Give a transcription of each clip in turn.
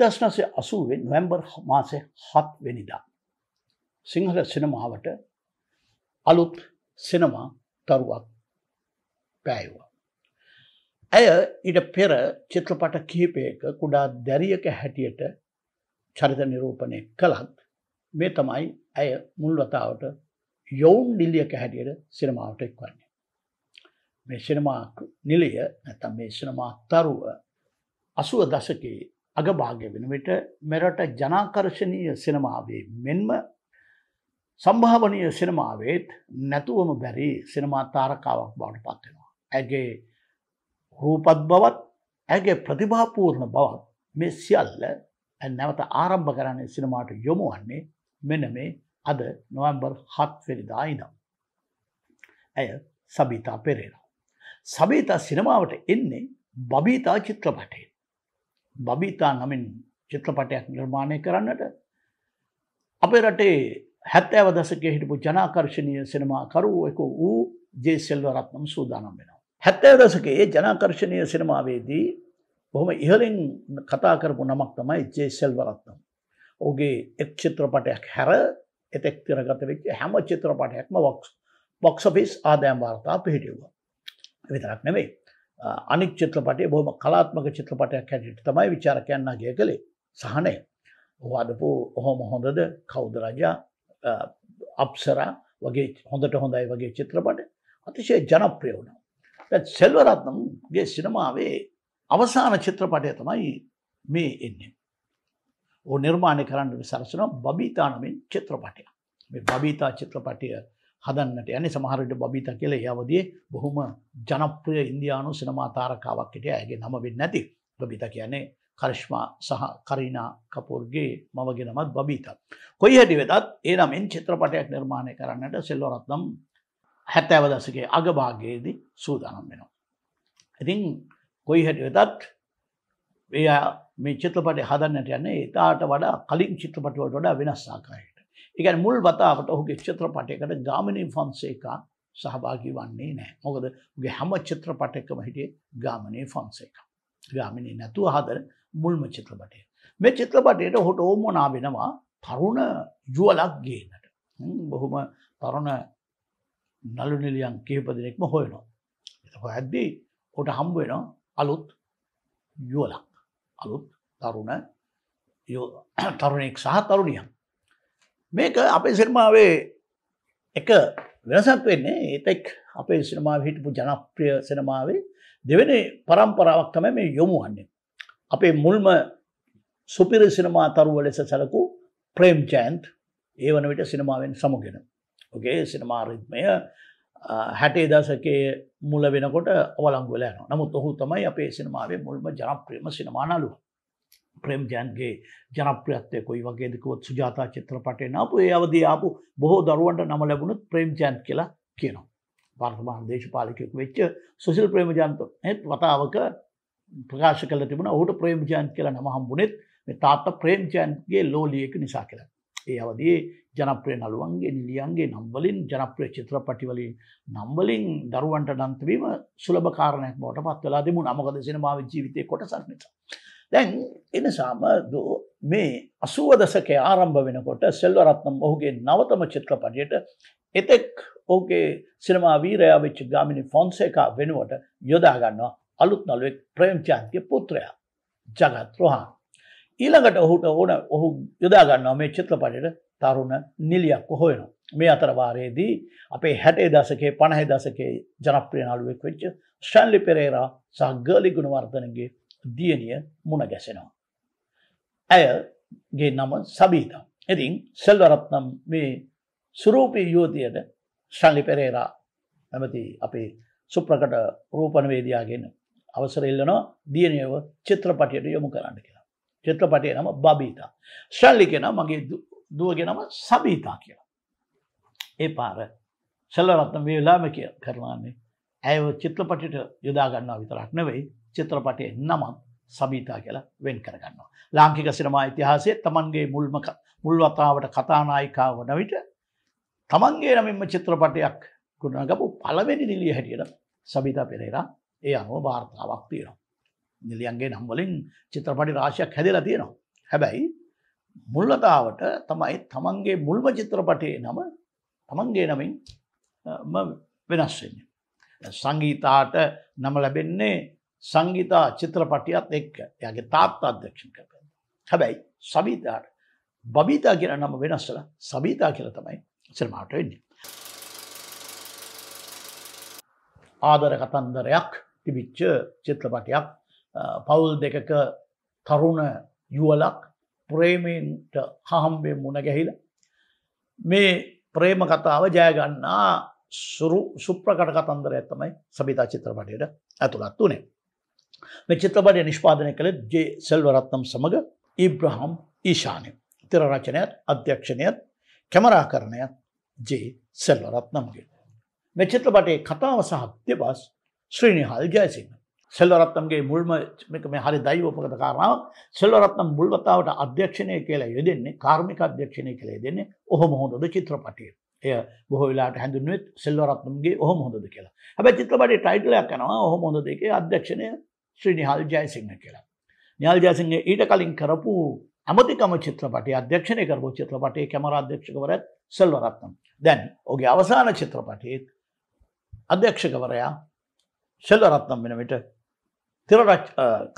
නිදස්නසේ අසුවෙන් නොවැම්බර් මාසේ හත් වෙනිදා. සිංහල සිනමාවට අලුත් සිනමා තරුවක් පැයවා. ඇය ඉට පෙර චිත්‍රපට කිහිපයක කුඩා දැරියක හැටියට චරිත නිරූපණය කළත් මේ තමයි ඇය මුල්වතාවට යොවුන් නිල්ලියක හැටියට සිනමාවට එක්වන්නේ. මේ සිනමා නිලය නැතම් මේ සිනමා තරුව අසුව දශකයේ අගභාගය වෙන විට මෙරට ජනාකර්ශණීය සිනමාවේ මෙන්ම සම්භාවනය සිනමාවේත් නැතුවම බැරි සිනමා තාරකාවක් බවට පත්වෙනවා. ඇගේ රූපත් බවත් ඇගේ ප්‍රතිභාපූර්ණ බවත් මේ සියල්ල නැවත ආරම්භ කරන්නේ සිනමාට යොමුවන්නේ මෙන මේ අද නොවම්බර් හත්වෙනිදා ඉනම්. ඇය සබීතා පෙරේලා. සබීතා සිනමාවට එන්නේ බබීතා චිත්‍රපටේ. බබීතා නමින් චිත්‍රපටයක් නිර්මාණය කරන්නට අපේ රටේ හැත්තෑ වදසක හිටපු ජනාකර්ශණය සිනමාකරුව එක වූ ජේසෙල්වරත්නම් සූදානම් වෙනවා. හැත්තෑ දසකයේ ජනාකර්ශණය සිනමාවේදී බොහොම ඉහලින් කතා කරපු නමක් තමයි ජේසෙල්වරත්නම්. ඔගේ එක් චිත්‍රපටයක් හැර එතෙක් තිරගත වෙච්ච හැම චිත්‍රපටයක්ම වොක්ස් බොක්සෆිස් ආදෑම් වාර්තා පිහිටියවා. විතරක් නෙවෙයි. අනික් චිත්‍රපටය බොහම කලාත්මක චිත්‍රපටයක් හැටියට තමයි විචාරකයන්නගේ කළේ සහනය හදපු ඔහොම හොඳද කෞද රජා අප්සරා වගේ හොඳට හොඳයි වගේ චිත්‍රපට අතිශය ජනප්‍රිය වුණා. සෙල්වරත්නම්ගේ සිනමාවේ අවසාන චිත්‍රපටය තමයි මේ එන්නේ. ඕ නිර්මාණය කරන්න සරසන බීතානමින් චිත්‍රපටය. මේ බීතා චිත්‍රපටය හදන්නට යන සමහරට බීත කියල යවදේ බොහොම ජනප්‍රය ඉන්දයානු සිනමා තාරකාවක්කට ඇගේ නම වෙන්න නැති බබිත කියන්නේ කර්ශ්මා සහ කරිනා කපුර්ගේ මවගෙනමත් බබීත. කොයි හැටි වෙදත් ඒ නමෙන් චිත්‍රපටයක් නිර්මාණය කරන්නට සෙල්ලොරත්නම් හැත්තෑව දසගේ අගභාගයේදී සූදානම් වෙනවා. ඉතින් කොයි හැටි වෙතත් එයා මේ චිත්‍රපටය හදන්නට යන්නේ එතාට වඩා කලින් චිත්‍රපටවලට වඩා වෙනස් ආකාරයට. එකන් මුල් වතාවට ඔහුගේ චිත්‍රපටයකට ගාමිනී ෆොන්සේකා සහභාගී වන්නේ නෑ මොකද ගේ හැම චිත්‍රපටයකම හිටිය ගාමනය ෆොන්සේකා ගාමිනී නැතුව හදර මුල්ම චිත්‍රපටය මේ චිත්‍රපටයට හොට ඕමනා වෙනවා තරුණ යුවලක් ගේනට බොහොම තරුණ නලුනිලියන් කේපදනෙක්ම හොයනවා එතකො ඇද්දී හොට හම්බුවෙන අලුත් යුවලක් අලුත් තරුණ තරුණෙක් සහ තරුණියන් මේක අපේ සිනමාවේ එක වෙනසක් වෙන්නේ ඒතෙක් අපේ සිනමාව හිටපු ජනප්‍රිය සිනමාවේ දෙවෙනි පරම්පරාවක් තමයි මේ යොමු වන්නේ. අපේ මුල්ම සුපිරි සිනමා තරුව ලෙස සැලකූ ප්‍රේම් චෑන්ත් ඒ වන විට සිනමාවෙන් සමුගෙන. ඔගේ සිනමා රිද්මය හැටේ දසකේ මුල වෙනකොට අවලංගුවලෑනවා. නමුත් ඔහු තමයි අපේ සිනමාවේ මුල්ම ජනප්‍රියම සිනමානලුව. ප්‍රේම් ජයන්ගේ ජනප්‍රියත්වය කොයි වගේදකුවත් සුජාතා චිත්‍රපටය නාපු ඒ අවදී ආපු බොහෝ දරුවන්ට නම ලැබුණුත් ප්‍රේම් ජයන් කියලා කියනවා. පර්මාන් දේශපාලිකෙක් වෙච්ච සුසිල් ප්‍රේමජන්ත ඒත් වතාවක ප්‍රකාශ කල තිබුණ ඔහුට ප්‍රේම්ජයන් කියලා නම හම්බුනෙත් මේ තාත්ත ප්‍රේම්ජයන්ගේ ලෝලියක නිසා කියලා. ඒ අවදී ජනප්‍රය නළුවන්ගේ නිලියන්ගේ නම්බලින් ජනප්‍රය චිත්‍රපටිවලින් නම්බලින් දරුවන්ට නන්තවීම සුලභකාරණයක් බවට පත්වෙලා දෙමු නමකද සිනමාව ජීවිතය කොටසක් නිසා. දැන් එනිසාම මේ අසුව දසකේ ආරම්භ වෙනකොට සෙල්වරත්නම් ඔහුගේ නවතම චිත්‍රපටයට එතෙක් ඕගේ සිනමා වීරයා වෙච්ච ගාමිණි ෆොන්සේකා වෙනුවට යොදාගන්නවා අලුත් නළුවෙක් ප්‍රේම්චන්ගේ පුත්‍රයා ජගත් රොහන්. ඊළඟට ඔහුට ඕන ඔහු යොදාගන්නවා මේ චිත්‍රපටයට තරුණ නිලියක් කොහොයනවා. මේ අතරවාරයේදී අපේ හැටේ දසකේ පණහහි දසකේ ජනප්‍රිය නළුවෙක් වෙච්ච ශල්ලි පෙරේරා සහ ගලි ගුණවර්ධනගේ දියණිය මුණ ගැසෙනවා. ඇයගේ නම සබීතා. ඉතින් සෙල්වරත්නම් මේ සුරූපී යෝධියට ශලි පෙරේරා නැමති අපේ සුප්‍රකට රූපණවේදයාගෙන අවසර ඉල්ලනවා දියනියව චිත්‍රපටියට යොමු කරන්න කියලා. චිත්‍රපටය නම බබීතා. ශල්ලිකෙන මගේ දුවගෙනම සබීතා කියලා. ඒ පාර සෙල්ලරත්න වේලාම කිය කරනන්නේ ඇය චිත්‍රපටිට යොදාගන්නා විතරක් නෙවෙයි චිත්‍රපටය නමත් සබීතා කියලා වෙන් කරගන්නවා. ලාංකික සිනමා ඉතිහාසේ තමන්ගේ මුල්මක මුල්වතාවට කතානායිකාව වන විට තමන්ගේ නමින්ම චිත්‍රපටයක් ගුණගපු පළවෙනි නිලිය හැටියට සබිතා පෙරේරා ඒ අනුව වාර්තාවක් තියෙනවා. නිලියන්ගේ නම්වලින් චිත්‍රපටි රාශයක් හැදලා තියෙනවා. හැබැයි මුල්ලතාවට තමයි තමන්ගේ මුල්ම චිත්‍රපටයේ නම තමන්ගේ නමින් වෙනස්වෙන්න. සංගීතාට නම ලැබෙන්නේ සංගීතා චිත්‍රපටියත් එක්ක යගේ තාත් අධ්‍යක්ෂණ කර හැබැයි සබීතාට බබීතා කියෙන නම වෙනස්සල සබීතා කියල තමයි සිනමාට වෙන්නේ. ආදර කතන්දරයක් තිබිච්ච චිත්‍රපටයක් පවුල් දෙකක තරුණ යුවලක් ප්‍රේමෙන්ට හහම්බෙන් මුණ ගැහිල මේ ප්‍රේම කතාව ජයගන්නා සුරු සුප්‍රකට කතන්දර ඇත්තමයි සබිතා චිත්‍රපටයට ඇතුළත් වනේ. මේ චිත්‍රපටය නිෂ්පාදනය කළේ ජේ සෙල්වරත්නම් සමඟ ඉබ්‍රහම් ඊශානය. තිර රචනයත් අධ්‍යක්ෂණයත් කැමරාකරණයත් ජේ සෙල්වරත්නම්ගේ. මේ චිත්‍රපටේ කතාව සහත්‍ය බස් ශ්‍රීනිහල් ජයසිංහ. සෙල්වරත්නම්ගේ මුල්ම මේ හරි දෛවපගත කාරණාව සෙල්වරත්නම් මුල්වතාවට අධ්‍යක්ෂණය කියලා යෙදෙන්නේ කාර්මික අධ්‍යක්ෂණය කළේ දෙන්නේ ඔහොම හොඳද චිත්‍රපටය. එය බොහෝ වෙලාට හැඳුන්වෙත් සෙල්වරත්නම්ගේ ඔහොම හොඳද කියලා. හැබැයි චිත්‍රපටයේ ටයිටලයක් යනවා ඔහොම හොඳද එකේ අධ්‍යක්ෂණය ශ්‍රී නිහල් ජයසිංහ කියලා. නිහල් ජයසිංහ ඊට කලින් කරපු ඇමතිකම චිත්‍රපටය අධ්‍යක්ෂණය කරපු චිත්‍රපටයේ කැමර අධ්‍යක්ෂකවරත් සෙල්වරත්නම්. දැන් ඔගේ අවසාන චිත්‍රපටයේත් අධ්‍යක්ෂකවරයා සෙල්වරත්නම් වෙනවිට තිරරච්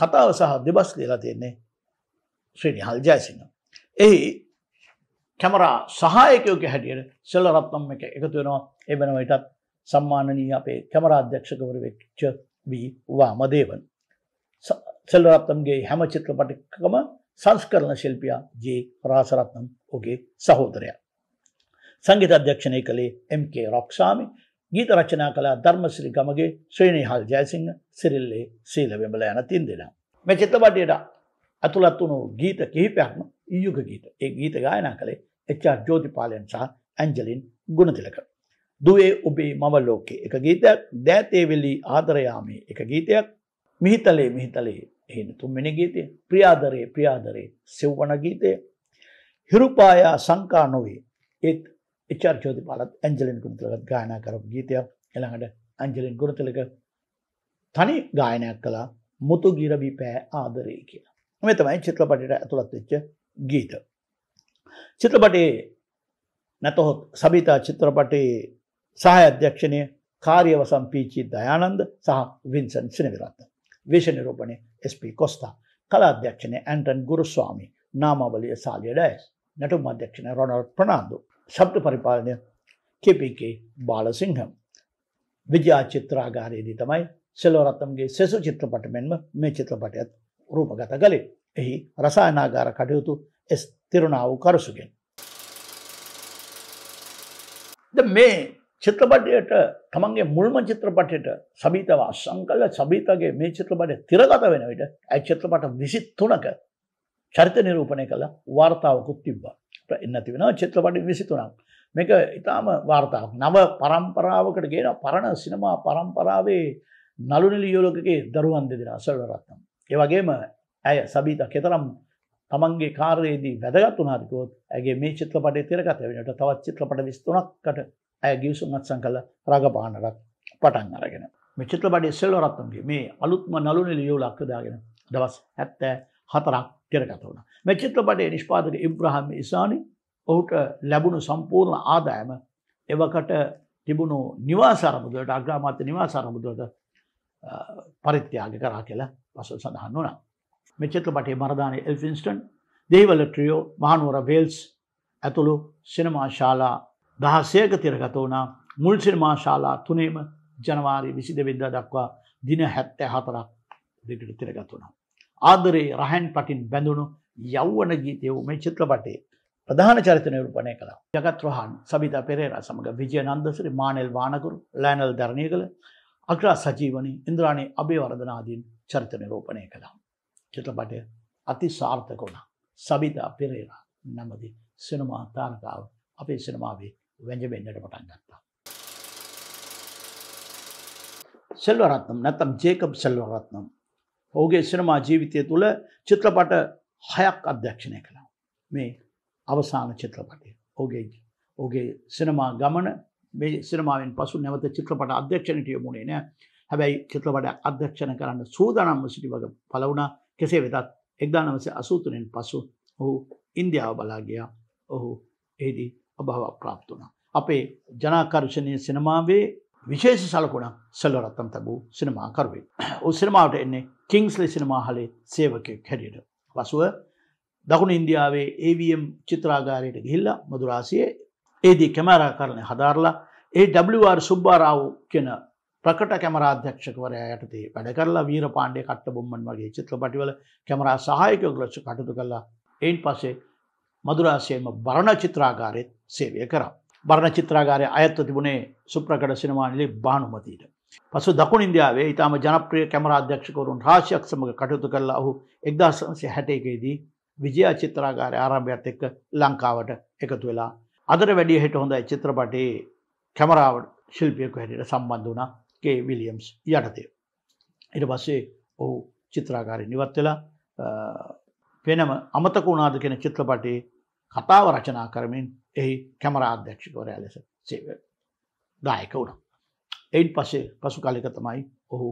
කතාව සහ දෙබස් ලියලා තියෙන්නේ ශ්‍රී නිහල් ජයසිංහ. එහි කැමරා සහායකයෝගේ හැටියට සෙල්වරත්නම් එක එකතු වෙනවා එබෙනවිටත් සම්මානනී අපේ කැමරා අධ්‍යක්ෂකවර වෙච්ච වී වාමදේවන්. සෙල්වරත්නම්ගේ හැම චිත්‍රපටිකම සංස්කරණ ශිල්පියා ජේ රාසරත්නම් ඔහුගේ සහෝදරයා. සංගීත අධ්‍යක්ෂණය කළේ MK රොක්සාමි ගීත රචනා කළා ධර්මශ්‍රී ගමගේ ශ්‍රේණිහල් ජයසිංහ සිරිල්ලේ සීල වෙඹල යන තින් දෙනා. මේ චිත්‍රපටයට ඇතුළත් වුණු ගීත කිහිපයක්ම ඊයුග ගීත. ඒ ගීත ගායනා කළේ එච්.ආර්. ජෝතිපාලයන් සහ ඇන්ජලින් ගුණතිලක. දුවේ ඔබේ මව ලෝකේ එක ගීතයක් දෑතේ වෙලී ආදරයාමේ එක ගීතයක් මිහිතලේ මිහිතලේ එහෙන තුන්වෙනි ගීතය ප්‍රියාදරේ ප්‍රියාදරේ සෙව්වන ගීතය හිරුපායා සංකා නොවේ ඒත් එචර් ජෝතිපාලත් ඇන්ජලින් ගුණතිලකත් ගායනා කරපු ගීතයක් ඊළඟට ඇන්ජලින් ගුණතිලක තනි ගායනයක් කළා මුතු ගිරවි පෑ ආදරේ කියලා. මේ තමයි චිත්‍රපටයට ඇතුළත් වෙච්ච ගීත. චිත්‍රපටයේ නැතහොත් සබිතා චිත්‍රපටයේ සහාය අධ්‍යක්ෂණය කාර්යවසම් පීචි දයානන්ද සහ වින්සන් සිනවිරත්න. විෂනිරූපණය SP කොස්තා කලාධ්‍යක්ෂණය ඇන්ටන් ගුරුස්වාමි නාමාවලිය සාලිය ඩයිස් නැටුම් අධ්‍යක්ෂණ රොනල් ප්‍රනාාන්දු ශබ්ද පරිපාලනය කෙපක බාලසිංහම් විජා චිත්‍රාගාරයේදී තමයි සෙලෝරත්තම්ගේ සෙසු චිත්‍රපට මෙන්ම මේ චිත්‍රපටයත් රූපගත කළේ එහි රසායනාගාර කටයුතු එස් තිරුණාව කරුසුගෙන්. ද මේ චිත්‍රපටයට තමන්ගේ මුල්ම චිත්‍රපටයට සබීතව අසංකල්ල සබීතගේ මේ චිත්‍රපටය තිරගත වෙන විට ඇයි චිත්‍රපට විසිත් තුනක චරිත නිරූපණය කළ වාර්තාවකුත් තිබ්බා එන්නති වෙන චිත්‍රපටි විසිතුනක් මේක ඉතාම වාර්තාවක් නව පරම්පරාවකට ගෙන පරණ සිනමා පරම්පරාවේ නළුනිලියෝලකගේ දරුවන් දෙදෙන අසල්වරත්නම්. ඒවගේම ඇය සබීත කෙතරම් තමන්ගේ කාර්යේදී වැදගත් වනාදකොත් ඇගේ මේ චිත්‍රපටේ තිරගත වෙනට තවත් චිත්‍රපට විස්තුනක්කට ඇය ගිවිසුමත් සංකල රගපානරක් පටන් අරගෙන මෙචිත්‍ර බඩි සෙල්ව රත්තුන්ගේ මේ අලුත්ම නලුනෙල යෝලක්කදාගෙන දවස් ඇත්තෑ හතරක් කෙරගත වුණ මෙචිත්‍රපටේ නිෂ්පාදක ඉබ්‍රහම් ඉසානි ඔහුට ලැබුණු සම්පූර්ණ ආදායම එවකට තිබුණු නිවාසරමුදුවට අග්‍රාමාත්‍ය නිවාසරමුදුවට පරිත්‍යාග කරා කියලා පසු සඳහන් වුණා මෙචිත්‍රපටේ මරදාන එල්ෆින්ස්ටන් දේවල ට්‍රියෝ මහනුවර වේල්ස් ඇතුළු සිනමා ශාලා දහස්සයක තිරගත වුණා මුල් සිනමා ශාලා තුනේම ජනවාරි විසි දෙවෙද්දා දක්වා දින හැත්තෑ හතරක් දෙකට තිරගත වුණා. ආදරේ රහැන් පටින් බැඳුණු යෞවන ගීතය මේ චිත්‍රපටේ ප්‍රධාන චරිත නිරූපණය කළා. ජගත් රහන් සබිතා පෙරේරා සමග විජය නන්දසිරි මානෙල් වානගුරු ලෑනල් දරණීගල අග්‍රා සජීවනී ඉන්ද්‍රාණී අභිවර්ධන ආදීන් චරිත නිරූපණය කළා. චිත්‍රපටය අති සාර්ථක වුණා. සබිතා පෙරේරා නැමැති සිනමා තාරකාව අපේ සිනමාවේ වැජ වෙන්නට පටන් ගත්තා. සෙල්වරත්නම් නැත්තම් ජේකබ් සෙල්වරත්නම් ඔහුගේ සිනමා ජීවිතය තුළ චිත්‍රපට හයක් අධ්‍යක්ෂණය කළා. මේ අවසාන චිත්‍රපටය ඔහුගේ ඔහුගේ සිනමා ගමන මේ සිනමාවෙන් පසු නැවත චිත්‍රපට අධ්‍යක්ෂණයට යොමුුණේ නෑ හැබැයි චිත්‍රපට අධ්‍යක්ෂණ කරන්න සූදානම්ව සිටි වග පලවුණා කෙසේ වෙතත් එක්දානවසේ අසූතුනෙන් පසු ඔහු ඉන්දියාව බලාගයා ඔහු එහිදී අභාවක් ප්‍රාප්ත වුණා. අපේ ජනාකර්ෂණය සිනමාවේ විශේෂ සලකුණක් සෙල්වරත්තම් තැබූ සිනමාකරුවෙක්. ඔහු සිනමාවට එන්නේ කිංස්ලි සිනමා හලේ සේවකයෙක් හැටියට. පසුව දකුණු ඉන්දියාවේ AVM චිත්‍රාගාරයට ගිහිල්ලා මදුරාසියේ ඒදී කැමරාකරණය හදාරලා ඒ WR සුබ්බාරාව් කියන ප්‍රකට කැමරාධ්‍යක්ෂකවරයා යටතේ වැඩ කරලා වීර පාණ්ඩේ කට්ටබොම්මන් වගේ චිත්‍රපටිවල කැමරා සහායකයෝ ලක්ෂ කටයුතු කළා. එයින් පස්සේ මදුරාසයම බරණ චිත්‍රාගාරයත් සේවය කර. බරණ චිත්‍රාගාරය අයත්ව තිබුණේ සුප්‍රකට සිනමානිලි භානුමතීට. පසු දකුණ ඉන්දියාවේ ඉතාම ජනප්‍රිය කැමරාධ්‍යක්ෂකවරුන් රාශයක් සමඟ කටයුතු කරලා ඔහු එක්දාසය හැටේකේදී විජයා චිත්‍රාගාරය ආරම්භයක්ත් එක්ක ලංකාවට එකතු වෙලා. අදර වැඩිය හිට හොඳ චිත්‍රපටේ කැමරාව ශිල්පියක හැටියට සම්බන්ධ වුණ කේ විලියම්ස් යටතය. ඉට පස්සේ ඔහු චිත්‍රාකාරය නිවත් වෙලා පෙනම අමතක වුණාද කෙන චිත්‍රපටේ කතාව රචනා කරමින් එහි කැමරාධ්‍යක්ෂකවරයා ලෙස සේව ගායක වුණ. එයින් පසේ පසු කලික තමයි ඔහු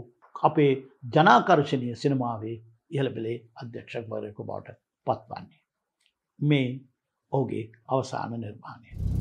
අපේ ජනාකර්ශණය සිනමාවේ ඉහළබෙලේ අධ්‍යක්ෂකවරයකු බවට පත්වන්නේ. මේ ඔහුගේ අවසාන නිර්මාණය.